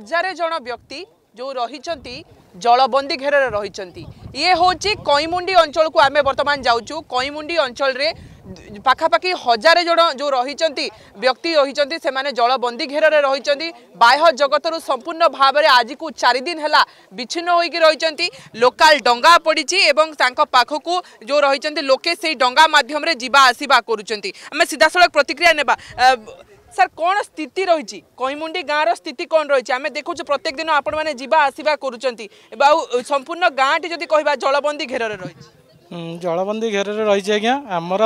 হাজার জন ব্যক্তি যে রয়েছে জলবন্দী ঘেরের রয়েছেন ইয়ে হচ্ছে কইমুন্ডি অঞ্চলক আমি বর্তমান যাচ্ছু কইমুন্ডি অঞ্চলের পাখাপাখি হাজার জন যে রয়েছেন ব্যক্তি রয়েছেন সে জলবন্দী ঘেরের রয়েছেন বাহ্য জগতর সম্পূর্ণ ভাবে আজিকু চারিদিন হল বিচ্ছিন্ন হয়ে রয়েছেন লোকাল ডঙ্গা পড়ছে এবং তাখক যে রয়েছেন লোকে সেই ডঙ্গা মাধ্যমে যা আসা করছেন আমি সিধাসলখ প্রতিক্রিয়া নেবা স্যার কোণ স্থিতি রয়েছে কইমুন্ডি গাঁর স্থিতি কোণ রয়েছে আমি দেখুছু প্রত্যেক দিন আপন মানে যা আসবা করছেন আউ সম্পূর্ণ গাঁটি যদি কহবা জলবন্দী ঘেরের রয়েছে জলবন্দী ঘেরের রয়েছে আজ্ঞা আমার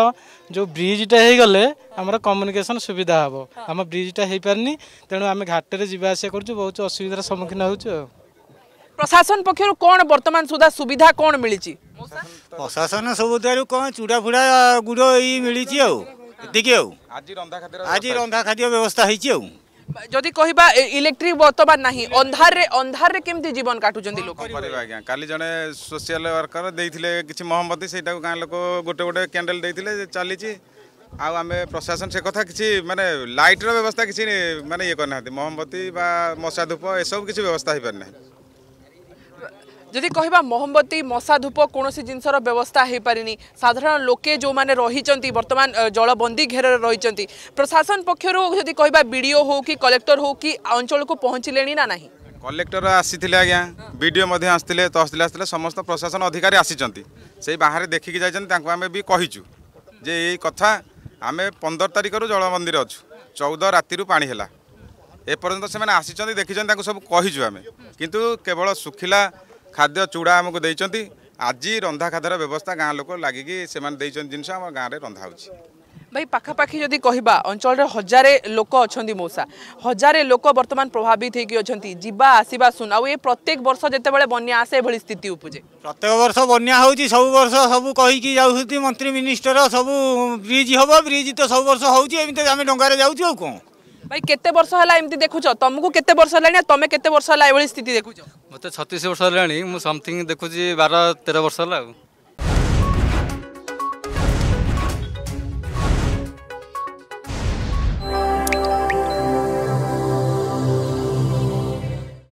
যে ব্রিজটা হয়ে গেলে আমার কম্যুনিকেসন সুবিধা হব আমার ব্রিজটা হয়ে পারি তেমন আমি ঘাটের যা আসা করছু বহু অসুবিধার সম্মুখীন হচ্ছু প্রশাসন পক্ষ কোণ বর্তমান সুদ্ধা সুবিধা কোণ মিছে প্রশাসন সবুদার কোণ চুড়া ফুড়া গুড় ই মিছে আ ଏତିକି ଆଉ ଆଜି ରନ୍ଧା ଖାଦ୍ୟ ବ୍ୟବସ୍ଥା ହେଇଛି ଆଉ ଯଦି କହିବା ଇଲେକ୍ଟ୍ରିକ ବର୍ତ୍ତମାନ ନାହିଁ ଅନ୍ଧାରରେ ଅନ୍ଧାରରେ କେମିତି ଜୀବନ କାଟୁଛନ୍ତି ଲୋକ କରିବା ଆଜ୍ଞା କାଲି ଜଣେ ସୋସିଆଲ ୱାର୍କର ଦେଇଥିଲେ କିଛି ମହମବତୀ ସେଇଟାକୁ ଗାଁ ଲୋକ ଗୋଟେ ଗୋଟେ କ୍ୟାଣ୍ଡେଲ ଦେଇଥିଲେ ଚାଲିଛି ଆଉ ଆମେ ପ୍ରଶାସନ ସେ କଥା କିଛି ମାନେ ଲାଇଟ୍ର ବ୍ୟବସ୍ଥା କିଛି ମାନେ ଇଏ କରିନାହାନ୍ତି ମହମବତୀ ବା ମଶା ଧୂପ ଏସବୁ କିଛି ବ୍ୟବସ୍ଥା ହେଇପାରିନାହିଁ যদি কহবা মহমবতী মশা ধূপ কোণী জিনিসর ব্যবস্থা হয়ে পারি সাধারণ লোকে যে রয়েছেন বর্তমান জলবন্দী ঘের রয়েছেন প্রশাসন পক্ষ যদি কহবা বিডিও হোক কি কলেক্টর হোক কি অঞ্চলক পৌঁছলে না না কলেক্টর আসিলে আজ্ঞা বিডিও আসলে তহসিল আসলে সমস্ত প্রশাসন অধিকারী আসছেন সেই বাহারে দেখি যাই আমি বি কহিছু যে এই কথা আমি পনেরো তারিখর জলবন্দীরে অছু চৌদ রাতি পা হল এপর্যন্ত সে আসিছেন দেখি তাকে সব কহিছু আমি কিন্তু কেবল শুখিলা ଖାଦ୍ୟ ଚୁଡ଼ା ଆମକୁ ଦେଇଛନ୍ତି ଆଜି ରନ୍ଧା ଖାଦ୍ୟର ବ୍ୟବସ୍ଥା ଗାଁ ଲୋକ ଲାଗିକି ସେମାନେ ଦେଇଛନ୍ତି ଜିନିଷ ଆମ ଗାଁରେ ରନ୍ଧା ହେଉଛି ଭାଇ ପାଖାପାଖି ଯଦି କହିବା ଅଞ୍ଚଳରେ ହଜାରେ ଲୋକ ଅଛନ୍ତି ମଉସା ହଜାରେ ଲୋକ ବର୍ତ୍ତମାନ ପ୍ରଭାବିତ ହେଇକି ଅଛନ୍ତି ଯିବା ଆସିବା ଶୁନ ଆଉ ଏ ପ୍ରତ୍ୟେକ ବର୍ଷ ଯେତେବେଳେ ବନ୍ୟା ଆସେ ଏଭଳି ସ୍ଥିତି ଉପୁଜେ ପ୍ରତ୍ୟେକ ବର୍ଷ ବନ୍ୟା ହେଉଛି ସବୁ ବର୍ଷ ସବୁ କହିକି ଯାଉଛନ୍ତି ମନ୍ତ୍ରୀ ମିନିଷ୍ଟର ସବୁ ବ୍ରିଜ୍ ହେବ ବ୍ରିଜ୍ ତ ସବୁ ବର୍ଷ ହେଉଛି ଏମିତି ଆମେ ଡଙ୍ଗାରେ ଯାଉଛୁ ଆଉ କ'ଣ ভাই কেতে বর্ষ হল এমতি দেখুছ তোমাকে কেতে বর্ষ হল তুমি কেতে বর্ষ হল এভাবে স্থিতি দেখুছ মতো ছত্রিশ বর্ষ হল মু সমথিং দেখুছি বার তের বর্ষ হল